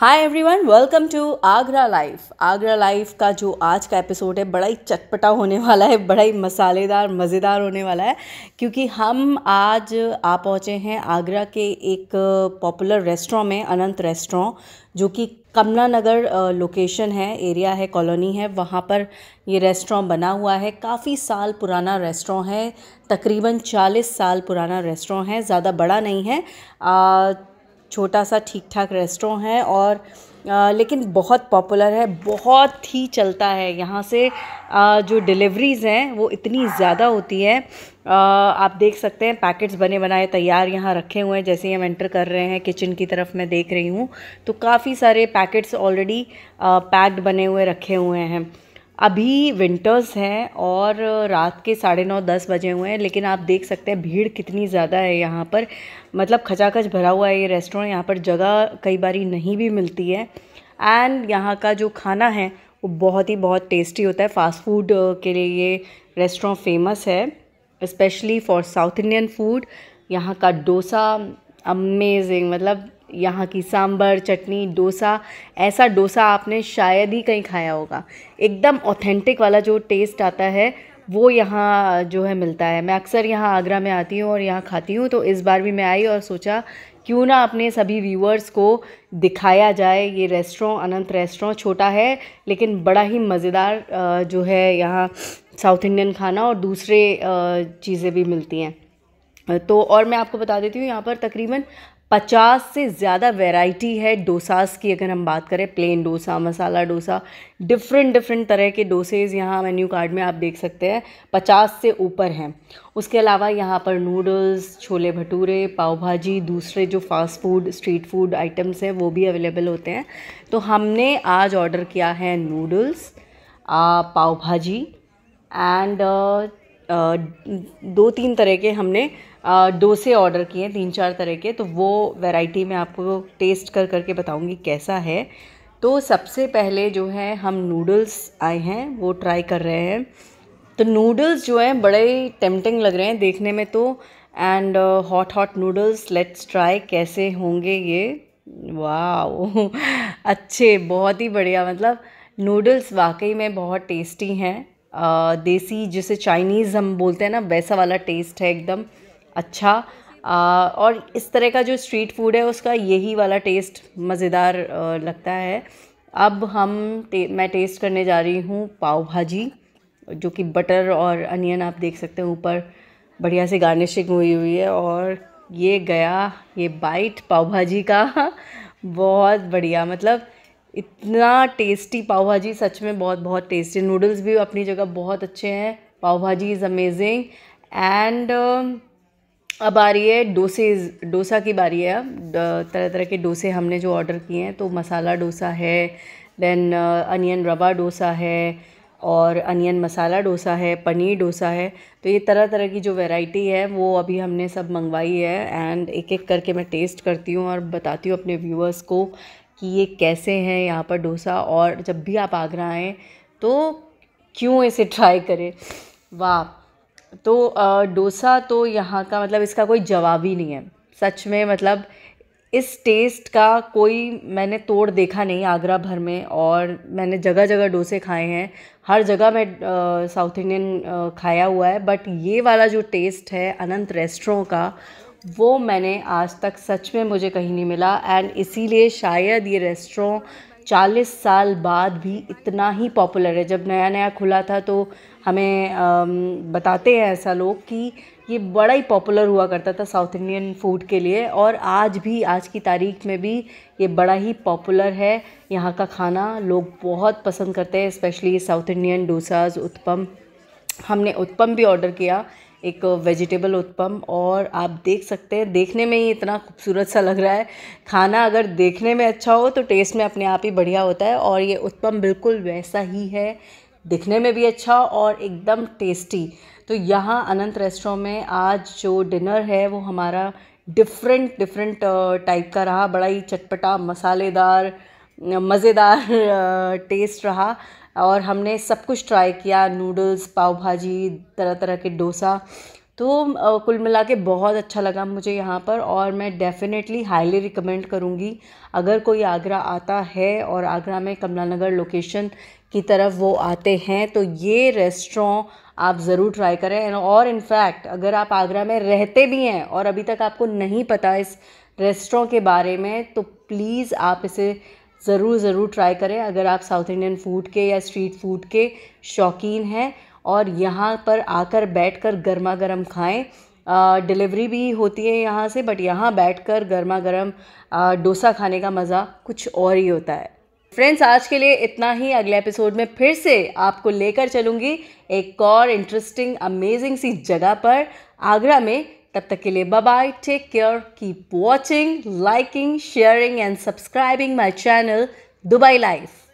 hi everyone welcome to Agra life Agra life का जो आज का एपिसोड है बड़ा ही चटपटा होने वाला है बड़ा ही मसालेदार मज़ेदार होने वाला है क्योंकि हम आज आ पहुँचे हैं आगरा के एक पॉपुलर रेस्टोरेंट में अनंत रेस्टोरेंट जो कि कमला नगर लोकेशन है एरिया है कॉलोनी है वहाँ पर ये रेस्टोरेंट बना हुआ है काफ़ी साल पुराना रेस्टोरेंट है तकरीबन 40 साल पुराना रेस्टोरेंट है ज़्यादा बड़ा नहीं है छोटा सा ठीक ठाक रेस्टोरेंट है और आ, लेकिन बहुत पॉपुलर है बहुत ही चलता है यहाँ से आ, जो डिलीवरीज़ हैं वो इतनी ज़्यादा होती है आ, आप देख सकते हैं पैकेट्स बने बनाए तैयार यहाँ रखे हुए हैं जैसे ही हम एंटर कर रहे हैं किचन की तरफ मैं देख रही हूँ तो काफ़ी सारे पैकेट्स ऑलरेडी पैक्ड बने हुए रखे हुए हैं अभी विंटर्स हैं और रात के साढ़े नौ दस बजे हुए हैं लेकिन आप देख सकते हैं भीड़ कितनी ज़्यादा है यहाँ पर मतलब खचाखच भरा हुआ है ये रेस्टोरेंट यहाँ पर जगह कई बारी नहीं भी मिलती है एंड यहाँ का जो खाना है वो बहुत ही बहुत टेस्टी होता है फास्ट फूड के लिए ये रेस्टोरेंट फेमस है specially for south Indian food यहाँ का डोसा अमेजिंग मतलब यहाँ की सांभर चटनी डोसा ऐसा डोसा आपने शायद ही कहीं खाया होगा एकदम ऑथेंटिक वाला जो टेस्ट आता है वो यहाँ जो है मिलता है मैं अक्सर यहाँ आगरा में आती हूँ और यहाँ खाती हूँ तो इस बार भी मैं आई और सोचा क्यों ना अपने सभी व्यूअर्स को दिखाया जाए ये रेस्टोरों अनंत रेस्टोरों छोटा है लेकिन बड़ा ही मज़ेदार जो है यहाँ साउथ इंडियन खाना और दूसरे चीज़ें भी मिलती हैं तो और मैं आपको बता देती हूँ यहाँ पर तकरीबन पचास से ज़्यादा वैरायटी है डोसास की अगर हम बात करें plain dosa masala dosa different different तरह के डोसेज़ यहाँ मेन्यू कार्ड में आप देख सकते हैं पचास से ऊपर हैं उसके अलावा यहाँ पर नूडल्स छोले भटूरे पाव भाजी दूसरे जो fast food street food items हैं वो भी अवेलेबल होते हैं तो हमने आज ऑर्डर किया है नूडल्स पाव भाजी एंड दो तीन तरह के हमने डोसे ऑर्डर किए हैं तीन चार तरह के तो वो वैरायटी मैं आपको टेस्ट कर करके बताऊंगी कैसा है तो सबसे पहले जो है हम नूडल्स आए हैं वो ट्राई कर रहे हैं तो नूडल्स जो हैं बड़े ही टेम्पटिंग लग रहे हैं देखने में तो and hot hot noodles let's try कैसे होंगे ये वाह अच्छे बहुत ही बढ़िया मतलब नूडल्स वाकई में बहुत टेस्टी हैं देसी जिसे चाइनीज़ हम बोलते हैं ना वैसा वाला टेस्ट है एकदम अच्छा आ, और इस तरह का जो स्ट्रीट फूड है उसका यही वाला टेस्ट मज़ेदार लगता है अब हम टे, मैं टेस्ट करने जा रही हूँ पाव भाजी जो कि बटर और अनियन आप देख सकते हैं ऊपर बढ़िया से गार्निशिंग हुई हुई है और ये गया ये बाइट पाव भाजी का बहुत बढ़िया मतलब इतना टेस्टी पाव भाजी सच में बहुत बहुत टेस्टी नूडल्स भी अपनी जगह बहुत अच्छे हैं पाव भाजी इज़ अमेजिंग एंड अब आ रही है डोसेज डोसा की बारी है अब तरह तरह के डोसे हमने जो ऑर्डर किए हैं तो मसाला डोसा है देन अनियन रवा डोसा है और अनियन मसाला डोसा है पनीर डोसा है तो ये तरह तरह की जो वैरायटी है वो अभी हमने सब मंगवाई है एंड एक एक करके मैं टेस्ट करती हूँ और बताती हूँ अपने व्यूअर्स को कि ये कैसे हैं यहाँ पर डोसा और जब भी आप आगरा आएँ तो क्यों इसे ट्राई करें वाह तो डोसा तो यहाँ का मतलब इसका कोई जवाब ही नहीं है सच में मतलब इस टेस्ट का कोई मैंने तोड़ देखा नहीं आगरा भर में और मैंने जगह जगह डोसे खाए हैं हर जगह मैं साउथ इंडियन खाया हुआ है बट ये वाला जो टेस्ट है अनंत रेस्टोरों का वो मैंने आज तक सच में मुझे कहीं नहीं मिला एंड इसीलिए शायद ये रेस्ट्रों 40 साल बाद भी इतना ही पॉपुलर है जब नया नया खुला था तो हमें बताते हैं ऐसा लोग कि ये बड़ा ही पॉपुलर हुआ करता था साउथ इंडियन फूड के लिए और आज भी आज की तारीख में भी ये बड़ा ही पॉपुलर है यहाँ का खाना लोग बहुत पसंद करते हैं specially south Indian dosas uttapam हमने उत्पम भी ऑर्डर किया एक वेजिटेबल उत्पम और आप देख सकते हैं देखने में ही इतना खूबसूरत सा लग रहा है खाना अगर देखने में अच्छा हो तो टेस्ट में अपने आप ही बढ़िया होता है और ये उत्पम बिल्कुल वैसा ही है दिखने में भी अच्छा और एकदम टेस्टी तो यहाँ अनंत रेस्टोरेंट में आज जो डिनर है वो हमारा डिफरेंट डिफरेंट टाइप का रहा बड़ा ही चटपटा मसालेदार मज़ेदार टेस्ट रहा और हमने सब कुछ ट्राई किया नूडल्स पाव भाजी तरह तरह के डोसा तो कुल मिला के बहुत अच्छा लगा मुझे यहाँ पर और मैं डेफ़िनेटली हाईली रिकमेंड करूँगी अगर कोई आगरा आता है और आगरा में कमला नगर लोकेशन की तरफ वो आते हैं तो ये रेस्टोरेंट आप ज़रूर ट्राई करें और इनफैक्ट अगर आप आगरा में रहते भी हैं और अभी तक आपको नहीं पता इस रेस्टोरेंट के बारे में तो प्लीज़ आप इसे ज़रूर ज़रूर ट्राई करें अगर आप साउथ इंडियन फ़ूड के या स्ट्रीट फ़ूड के शौकीन हैं और यहाँ पर आकर बैठ कर गर्मा गर्म खाएँ डिलीवरी भी होती है यहाँ से बट यहाँ बैठ कर गर्मा गर्म डोसा खाने का मज़ा कुछ और ही होता है फ्रेंड्स आज के लिए इतना ही अगले एपिसोड में फिर से आपको लेकर चलूँगी एक और इंटरेस्टिंग अमेजिंग सी जगह पर आगरा में तब तक के लिए bye bye take care keep watching liking sharing and subscribing my channel Dubai life